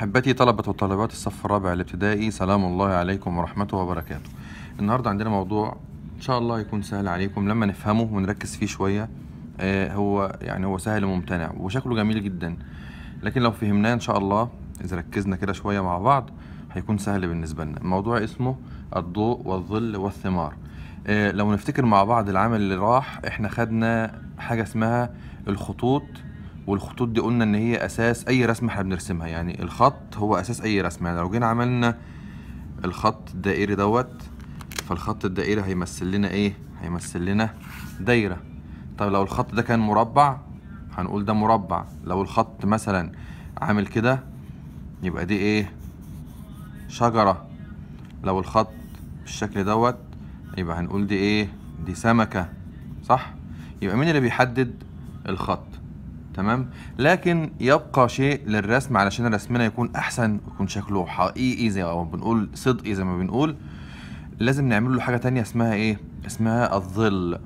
أحبتي طلبة وطالبات الصف الرابع الابتدائي سلام الله عليكم ورحمته وبركاته النهاردة عندنا موضوع إن شاء الله يكون سهل عليكم لما نفهمه ونركز فيه شوية آه هو يعني هو سهل وممتنع وشكله جميل جدا لكن لو فهمناه إن شاء الله إذا ركزنا كده شوية مع بعض هيكون سهل بالنسبة لنا الموضوع اسمه الضوء والظل والثمار آه لو نفتكر مع بعض العمل اللي راح إحنا خدنا حاجة اسمها الخطوط والخطوط دي قلنا ان هي اساس اي رسمه احنا بنرسمها يعني الخط هو اساس اي رسمه يعني لو جينا عملنا الخط الدائري دوت فالخط الدائري هيمثل لنا ايه هيمثل لنا دايره طب لو الخط ده كان مربع هنقول ده مربع لو الخط مثلا عامل كده يبقى دي ايه شجره لو الخط بالشكل دوت يبقى هنقول دي ايه دي سمكه صح يبقى مين اللي بيحدد الخط تمام لكن يبقى شيء للرسم علشان رسمنا يكون احسن ويكون شكله حقيقي زي ما بنقول صدقي زي ما بنقول لازم نعمل له حاجه تانية اسمها ايه اسمها الظل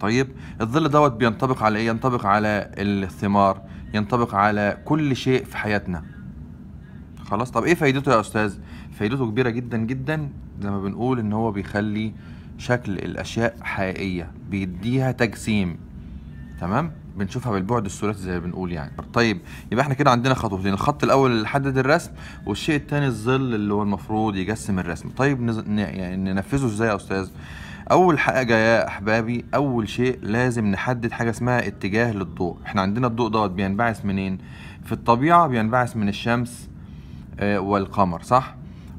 طيب الظل دوت بينطبق على ايه ينطبق على الثمار ينطبق على كل شيء في حياتنا خلاص طب ايه فايدته يا استاذ فايدته كبيره جدا جدا زي ما بنقول ان هو بيخلي شكل الاشياء حقيقيه بيديها تجسيم تمام بنشوفها بالبعد الثلاثي زي ما بنقول يعني طيب يبقى احنا كده عندنا خطوتين الخط الاول اللي حدد الرسم والشيء الثاني الظل اللي هو المفروض يجسم الرسم طيب نز... ن... يعني ننفذه ازاي يا استاذ اول حاجه يا احبابي اول شيء لازم نحدد حاجه اسمها اتجاه للضوء احنا عندنا الضوء دوت بينبعث منين في الطبيعه بينبعث من الشمس آه، والقمر صح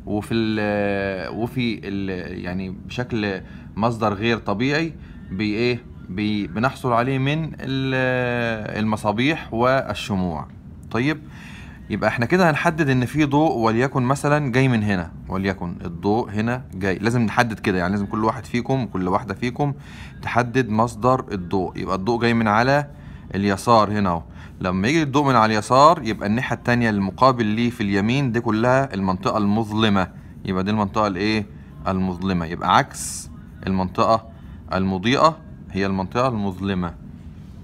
وفي الـ وفي الـ يعني بشكل مصدر غير طبيعي بايه بنحصل عليه من المصابيح والشموع طيب يبقى احنا كده هنحدد ان في ضوء وليكن مثلا جاي من هنا وليكن الضوء هنا جاي لازم نحدد كده يعني لازم كل واحد فيكم كل واحده فيكم تحدد مصدر الضوء يبقى الضوء جاي من على اليسار هنا اهو لما يجي الضوء من على اليسار يبقى الناحيه الثانيه المقابل ليه في اليمين دي كلها المنطقه المظلمه يبقى دي المنطقه الايه المظلمه يبقى عكس المنطقه المضيئه هي المنطقة المظلمة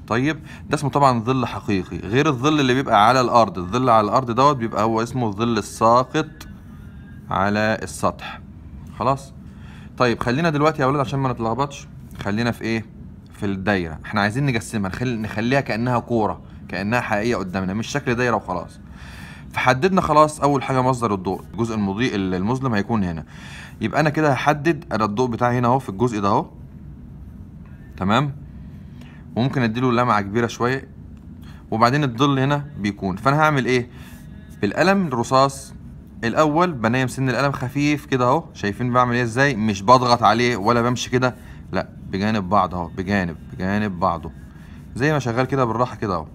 طيب ده اسمه طبعا ظل حقيقي غير الظل اللي بيبقى على الأرض الظل على الأرض دوت بيبقى هو اسمه الظل الساقط على السطح خلاص طيب خلينا دلوقتي يا أولاد عشان ما نتلخبطش خلينا في إيه في الدايرة احنا عايزين نجسمها نخل... نخليها كأنها كورة كأنها حقيقية قدامنا مش شكل دايرة وخلاص فحددنا خلاص اول حاجه مصدر الضوء الجزء المضيء المظلم هيكون هنا يبقى انا كده هحدد انا الضوء بتاعي هنا اهو في الجزء ده اهو تمام وممكن اديله لمعه كبيره شويه وبعدين الظل هنا بيكون فانا هعمل ايه بالقلم الرصاص الاول بنيم سن القلم خفيف كده اهو شايفين بعمل ايه ازاي مش بضغط عليه ولا بمشي كده لا بجانب بعض اهو بجانب بجانب بعضه زي ما شغال كده بالراحه كده اهو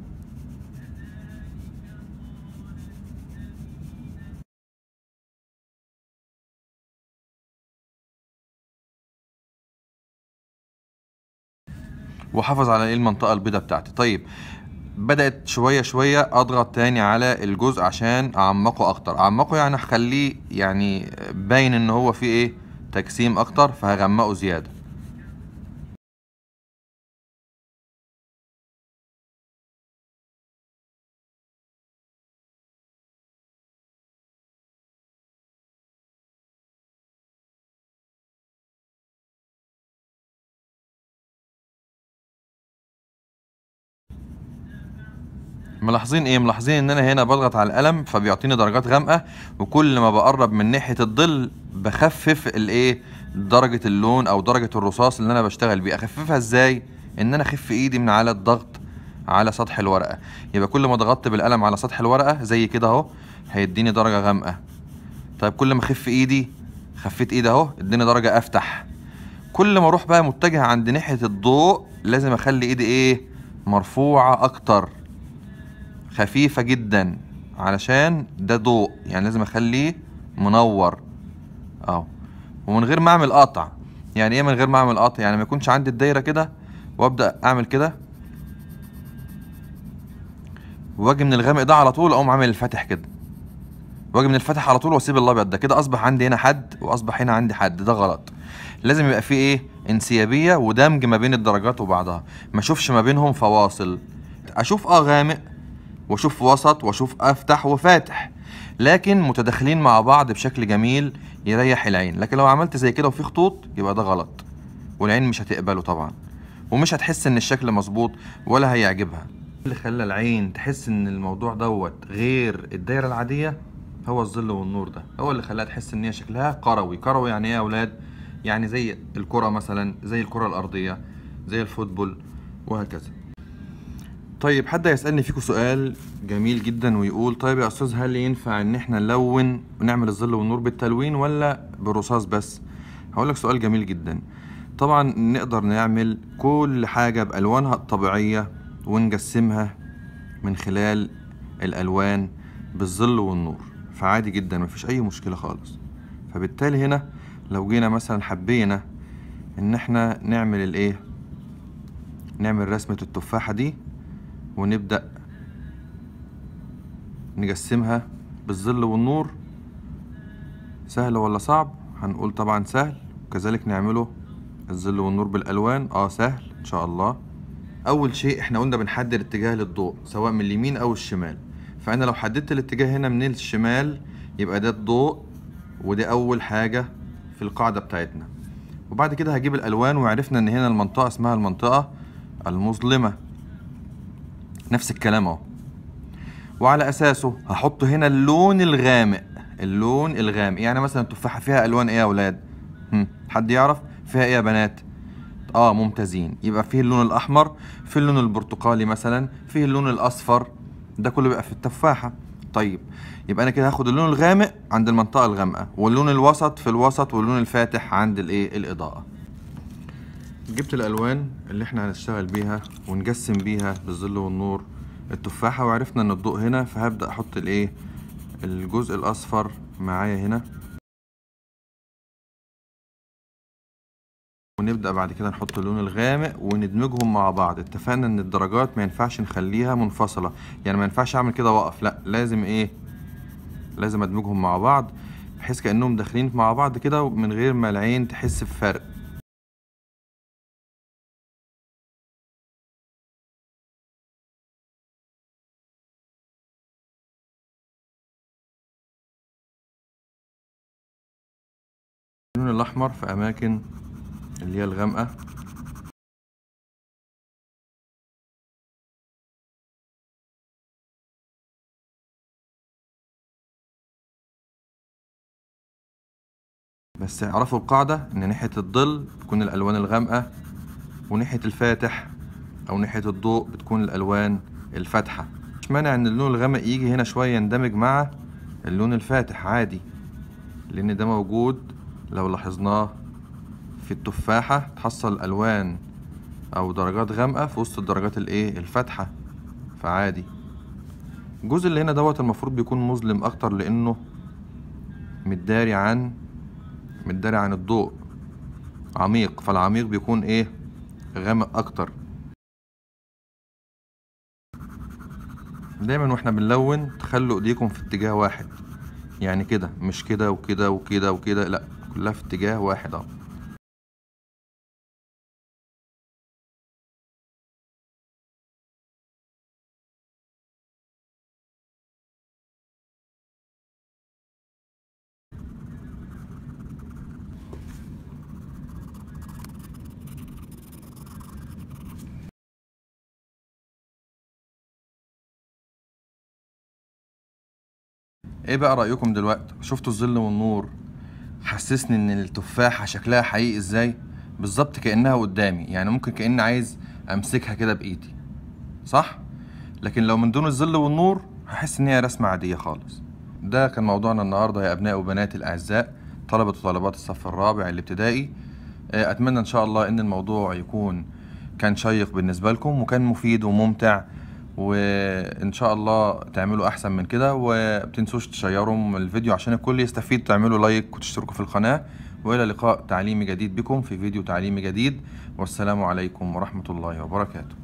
وحافظ على ايه المنطقه البيضاء بتاعتي طيب بدات شويه شويه اضغط تاني على الجزء عشان اعمقه اكتر اعمقه يعني اخليه يعني باين ان هو فيه ايه تجسيم اكتر فهغمقه زياده ملاحظين ايه ملاحظين ان انا هنا بضغط على القلم فبيعطيني درجات غامقه وكل ما بقرب من ناحيه الظل بخفف الايه درجه اللون او درجه الرصاص اللي انا بشتغل بيه اخففها ازاي ان انا اخف ايدي من على الضغط على سطح الورقه يبقى كل ما ضغطت بالقلم على سطح الورقه زي كده اهو هيديني درجه غامقه طيب كل ما اخف ايدي خفيت ايدي اهو اديني درجه افتح كل ما اروح بقى متجه عند ناحيه الضوء لازم اخلي ايدي ايه مرفوعه اكتر خفيفة جدا علشان ده ضوء يعني لازم اخليه منور اهو ومن غير ما اعمل قطع يعني ايه من غير ما اعمل قطع يعني ما يكونش عندي الدايرة كده وابدأ اعمل كده واجي من الغامق ده على طول اقوم عامل الفاتح كده واجي من الفاتح على طول واسيب الابيض ده كده اصبح عندي هنا حد واصبح هنا عندي حد ده غلط لازم يبقى فيه ايه انسيابيه ودمج ما بين الدرجات وبعضها ما اشوفش ما بينهم فواصل اشوف اه غامق واشوف وسط واشوف افتح وفاتح لكن متداخلين مع بعض بشكل جميل يريح العين لكن لو عملت زي كده وفي خطوط يبقى ده غلط والعين مش هتقبله طبعا ومش هتحس ان الشكل مظبوط ولا هيعجبها إيه اللي خلى العين تحس ان الموضوع دوت غير الدايره العاديه هو الظل والنور ده هو اللي خلاها تحس ان هي شكلها كروي كروي يعني ايه يا اولاد يعني زي الكره مثلا زي الكره الارضيه زي الفوتبول وهكذا طيب حد هيسالني فيكم سؤال جميل جدا ويقول طيب يا استاذ هل ينفع ان احنا نلون ونعمل الظل والنور بالتلوين ولا بالرصاص بس هقول لك سؤال جميل جدا طبعا نقدر نعمل كل حاجه بالوانها الطبيعيه ونجسمها من خلال الالوان بالظل والنور فعادي جدا مفيش اي مشكله خالص فبالتالي هنا لو جينا مثلا حبينا ان احنا نعمل الايه نعمل رسمه التفاحه دي ونبدأ نقسمها بالظل والنور سهل ولا صعب هنقول طبعا سهل وكذلك نعمله الظل والنور بالألوان اه سهل ان شاء الله اول شيء احنا قلنا بنحدد اتجاه للضوء سواء من اليمين او الشمال فانا لو حددت الاتجاه هنا من الشمال يبقى ده الضوء ودي اول حاجة في القاعدة بتاعتنا وبعد كده هجيب الالوان وعرفنا ان هنا المنطقة اسمها المنطقة المظلمة نفس الكلام اهو وعلى اساسه هحط هنا اللون الغامق اللون الغامق يعني مثلا التفاحه فيها الوان ايه يا اولاد حد يعرف فيها ايه يا بنات اه ممتازين يبقى فيه اللون الاحمر في اللون البرتقالي مثلا فيه اللون الاصفر ده كله بيبقى في التفاحه طيب يبقى انا كده هاخد اللون الغامق عند المنطقه الغامقه واللون الوسط في الوسط واللون الفاتح عند الايه الاضاءه جبت الالوان اللي احنا هنشتغل بيها ونقسم بيها بالظل والنور التفاحه وعرفنا ان الضوء هنا فهبدا احط الايه الجزء الاصفر معايا هنا ونبدأ بعد كده نحط اللون الغامق وندمجهم مع بعض اتفقنا ان الدرجات ما ينفعش نخليها منفصلة يعني ما ينفعش اعمل كده واقف لا لازم ايه لازم ادمجهم مع بعض بحيث كأنهم داخلين مع بعض كده من غير ما العين تحس بفرق الأحمر في أماكن اللي هي الغامقة بس اعرفوا القاعدة إن ناحية الظل تكون الألوان الغامقة وناحية الفاتح أو ناحية الضوء بتكون الألوان الفاتحة مش مانع إن اللون الغامق يجي هنا شوية يندمج مع اللون الفاتح عادي لأن ده موجود لو لاحظناه في التفاحة تحصل ألوان أو درجات غامقة في وسط الدرجات الإيه الفاتحة فعادي الجزء اللي هنا دوت المفروض بيكون مظلم أكتر لأنه متداري عن متداري عن الضوء عميق فالعميق بيكون إيه غامق أكتر دايما واحنا بنلون تخلوا ايديكم في اتجاه واحد يعني كده مش كده وكده وكده وكده لا كلها في اتجاه واحد اهو ايه بقى رأيكم دلوقتي شفتوا الظل والنور حسسني ان التفاحه شكلها حقيقي ازاي بالظبط كانها قدامي يعني ممكن كان عايز امسكها كده بايدي صح لكن لو من دون الظل والنور هحس ان هي رسمه عاديه خالص ده كان موضوعنا النهارده يا ابناء وبناتي الاعزاء طلبه وطالبات الصف الرابع الابتدائي آه، اتمنى ان شاء الله ان الموضوع يكون كان شيق بالنسبه لكم وكان مفيد وممتع وان شاء الله تعملوا احسن من كده ومتنسوش تشيروا الفيديو عشان الكل يستفيد تعملوا لايك وتشتركوا في القناه والى لقاء تعليمي جديد بكم في فيديو تعليمي جديد والسلام عليكم ورحمه الله وبركاته